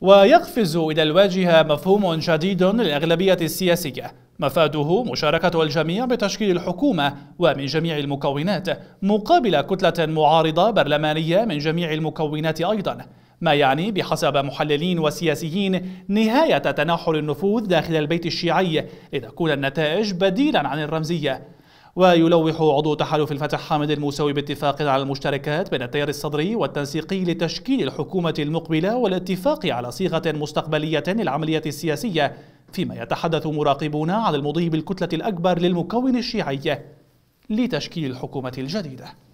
ويقفز إلى الواجهة مفهوم جديد للأغلبية السياسية مفاده مشاركة الجميع بتشكيل الحكومة ومن جميع المكونات مقابل كتلة معارضة برلمانية من جميع المكونات أيضا ما يعني بحسب محللين وسياسيين نهاية تناحر النفوذ داخل البيت الشيعي لتكون النتائج بديلا عن الرمزية ويلوح عضو تحالف الفتح حامد الموسوي باتفاق على المشتركات بين التيار الصدري والتنسيقي لتشكيل الحكومة المقبلة والاتفاق على صيغة مستقبلية للعملية السياسية فيما يتحدث مراقبون عن المضي بالكتلة الأكبر للمكون الشيعي لتشكيل الحكومة الجديدة